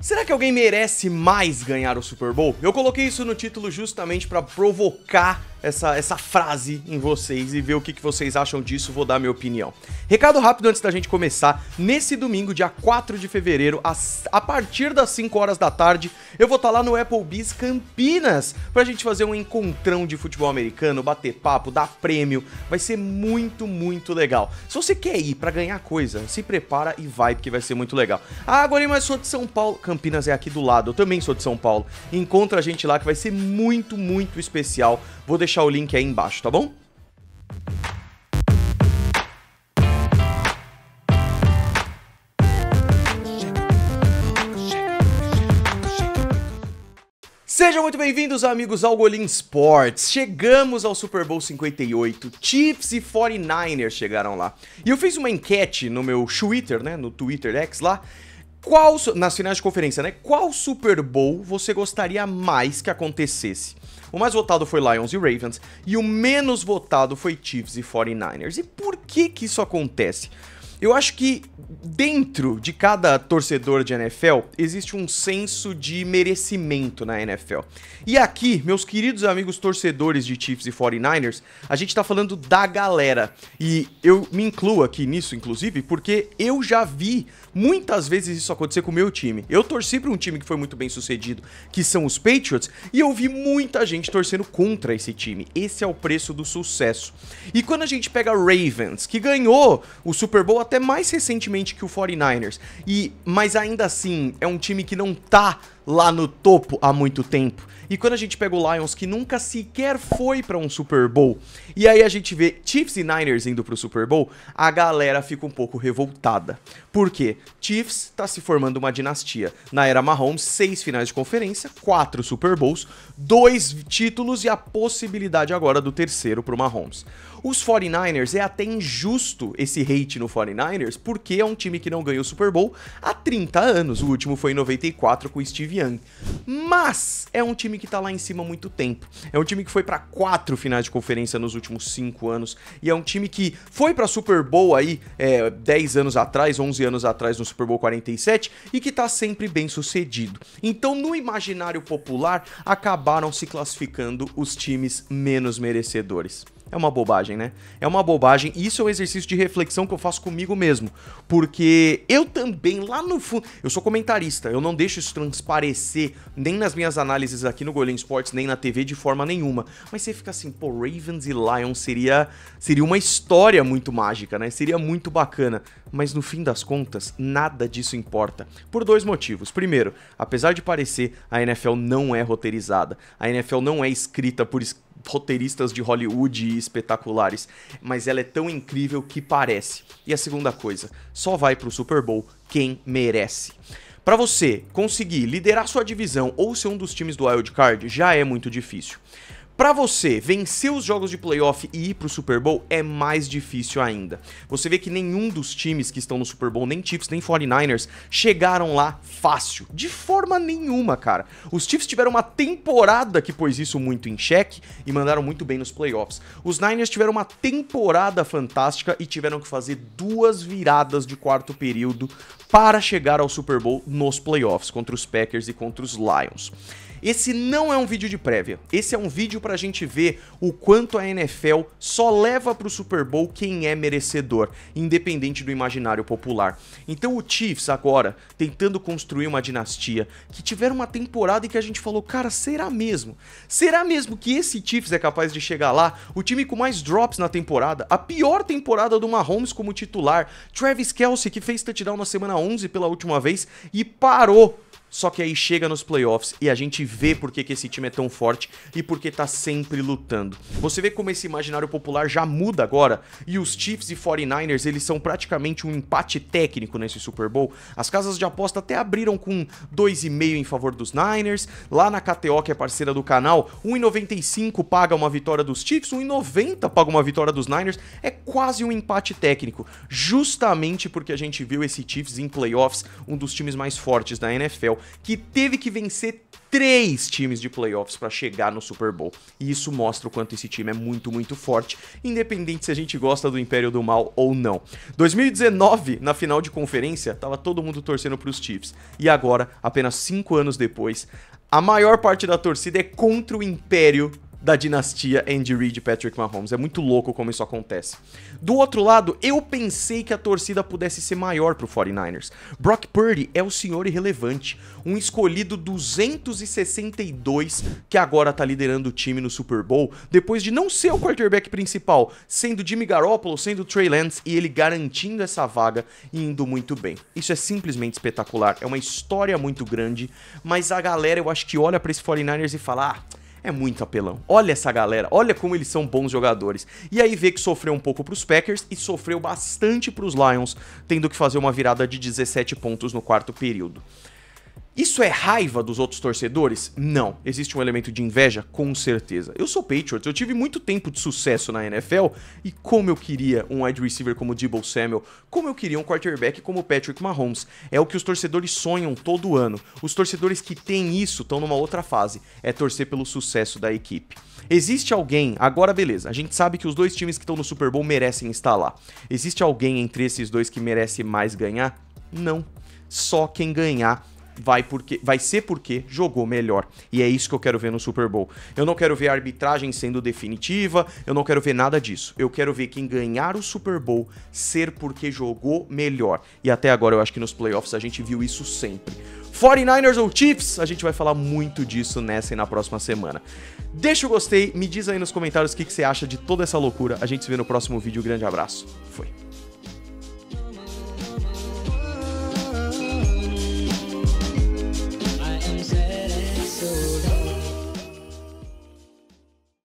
Será que alguém merece mais ganhar o Super Bowl? Eu coloquei isso no título justamente para provocar essa, essa frase em vocês e ver o que, que vocês acham disso, vou dar minha opinião. Recado rápido antes da gente começar, nesse domingo, dia 4 de fevereiro, a, a partir das 5 horas da tarde, eu vou estar tá lá no Applebee's Campinas pra gente fazer um encontrão de futebol americano, bater papo, dar prêmio, vai ser muito, muito legal. Se você quer ir para ganhar coisa, se prepara e vai, porque vai ser muito legal. Ah, agora mas sou de São Paulo, Campinas é aqui do lado, eu também sou de São Paulo. Encontra a gente lá que vai ser muito, muito especial. Vou deixar deixar o link aí embaixo, tá bom? Sejam muito bem-vindos, amigos, ao Golim Sports. Chegamos ao Super Bowl 58. Chiefs e 49ers chegaram lá. E eu fiz uma enquete no meu Twitter, né, no Twitter X lá, qual nas finais de conferência, né? Qual Super Bowl você gostaria mais que acontecesse? O mais votado foi Lions e Ravens e o menos votado foi Chiefs e 49ers. E por que que isso acontece? Eu acho que dentro de cada torcedor de NFL existe um senso de merecimento na NFL. E aqui, meus queridos amigos torcedores de Chiefs e 49ers, a gente tá falando da galera. E eu me incluo aqui nisso, inclusive, porque eu já vi muitas vezes isso acontecer com o meu time. Eu torci para um time que foi muito bem sucedido, que são os Patriots, e eu vi muita gente torcendo contra esse time. Esse é o preço do sucesso. E quando a gente pega Ravens, que ganhou o Super Bowl até mais recentemente que o 49ers. E mas ainda assim, é um time que não tá lá no topo há muito tempo. E quando a gente pega o Lions, que nunca sequer foi para um Super Bowl, e aí a gente vê Chiefs e Niners indo pro Super Bowl, a galera fica um pouco revoltada. Por quê? Chiefs tá se formando uma dinastia. Na era Mahomes, seis finais de conferência, quatro Super Bowls, dois títulos e a possibilidade agora do terceiro pro Mahomes. Os 49ers é até injusto esse hate no 49ers, porque é um time que não ganhou o Super Bowl há 30 anos. O último foi em 94 com Steve mas é um time que tá lá em cima há muito tempo. É um time que foi para quatro finais de conferência nos últimos cinco anos. E é um time que foi pra Super Bowl aí é, 10 anos atrás, 11 anos atrás, no Super Bowl 47, e que tá sempre bem sucedido. Então, no imaginário popular, acabaram se classificando os times menos merecedores. É uma bobagem, né? É uma bobagem. Isso é um exercício de reflexão que eu faço comigo mesmo. Porque eu também, lá no fundo. Eu sou comentarista, eu não deixo isso transparecer nem nas minhas análises aqui no Golem Sports, nem na TV de forma nenhuma. Mas você fica assim, pô, Ravens e Lions seria, seria uma história muito mágica, né? Seria muito bacana. Mas no fim das contas, nada disso importa. Por dois motivos. Primeiro, apesar de parecer, a NFL não é roteirizada. A NFL não é escrita por roteiristas de Hollywood espetaculares, mas ela é tão incrível que parece. E a segunda coisa, só vai pro Super Bowl quem merece. Para você conseguir liderar sua divisão ou ser um dos times do Wild Card já é muito difícil. Para você, vencer os jogos de playoff e ir pro Super Bowl é mais difícil ainda. Você vê que nenhum dos times que estão no Super Bowl, nem Chiefs, nem 49ers, chegaram lá fácil. De forma nenhuma, cara. Os Chiefs tiveram uma temporada que pôs isso muito em xeque e mandaram muito bem nos playoffs. Os Niners tiveram uma temporada fantástica e tiveram que fazer duas viradas de quarto período para chegar ao Super Bowl nos playoffs contra os Packers e contra os Lions. Esse não é um vídeo de prévia. Esse é um vídeo pra gente ver o quanto a NFL só leva pro Super Bowl quem é merecedor, independente do imaginário popular. Então o Chiefs agora, tentando construir uma dinastia, que tiveram uma temporada em que a gente falou, cara, será mesmo? Será mesmo que esse Chiefs é capaz de chegar lá? O time com mais drops na temporada, a pior temporada do Mahomes como titular, Travis Kelsey que fez touchdown na semana 11 pela última vez e parou só que aí chega nos playoffs e a gente vê por que, que esse time é tão forte e por que tá sempre lutando. Você vê como esse imaginário popular já muda agora e os Chiefs e 49ers eles são praticamente um empate técnico nesse Super Bowl. As casas de aposta até abriram com 2,5 em favor dos Niners. Lá na KTO, que é parceira do canal, 1,95 paga uma vitória dos Chiefs, 1,90 paga uma vitória dos Niners. É quase um empate técnico, justamente porque a gente viu esse Chiefs em playoffs, um dos times mais fortes da NFL que teve que vencer três times de playoffs para chegar no Super Bowl. E isso mostra o quanto esse time é muito, muito forte, independente se a gente gosta do Império do Mal ou não. 2019, na final de conferência, tava todo mundo torcendo para os Chiefs. E agora, apenas cinco anos depois, a maior parte da torcida é contra o Império da dinastia Andy Reid e Patrick Mahomes. É muito louco como isso acontece. Do outro lado, eu pensei que a torcida pudesse ser maior pro 49ers. Brock Purdy é o senhor irrelevante, um escolhido 262 que agora tá liderando o time no Super Bowl, depois de não ser o quarterback principal, sendo Jimmy Garoppolo, sendo Trey Lance e ele garantindo essa vaga e indo muito bem. Isso é simplesmente espetacular, é uma história muito grande, mas a galera eu acho que olha para esse 49ers e fala: ah, é muito apelão. Olha essa galera, olha como eles são bons jogadores. E aí vê que sofreu um pouco para os Packers e sofreu bastante para os Lions, tendo que fazer uma virada de 17 pontos no quarto período. Isso é raiva dos outros torcedores? Não. Existe um elemento de inveja? Com certeza. Eu sou Patriots, eu tive muito tempo de sucesso na NFL e como eu queria um wide receiver como Debo Samuel, como eu queria um quarterback como Patrick Mahomes. É o que os torcedores sonham todo ano. Os torcedores que têm isso estão numa outra fase, é torcer pelo sucesso da equipe. Existe alguém, agora beleza, a gente sabe que os dois times que estão no Super Bowl merecem estar lá. Existe alguém entre esses dois que merece mais ganhar? Não. Só quem ganhar vai porque vai ser porque jogou melhor. E é isso que eu quero ver no Super Bowl. Eu não quero ver a arbitragem sendo definitiva, eu não quero ver nada disso. Eu quero ver quem ganhar o Super Bowl ser porque jogou melhor. E até agora eu acho que nos playoffs a gente viu isso sempre. 49ers ou Chiefs? A gente vai falar muito disso nessa e na próxima semana. Deixa o gostei, me diz aí nos comentários o que, que você acha de toda essa loucura. A gente se vê no próximo vídeo. Grande abraço. Fui.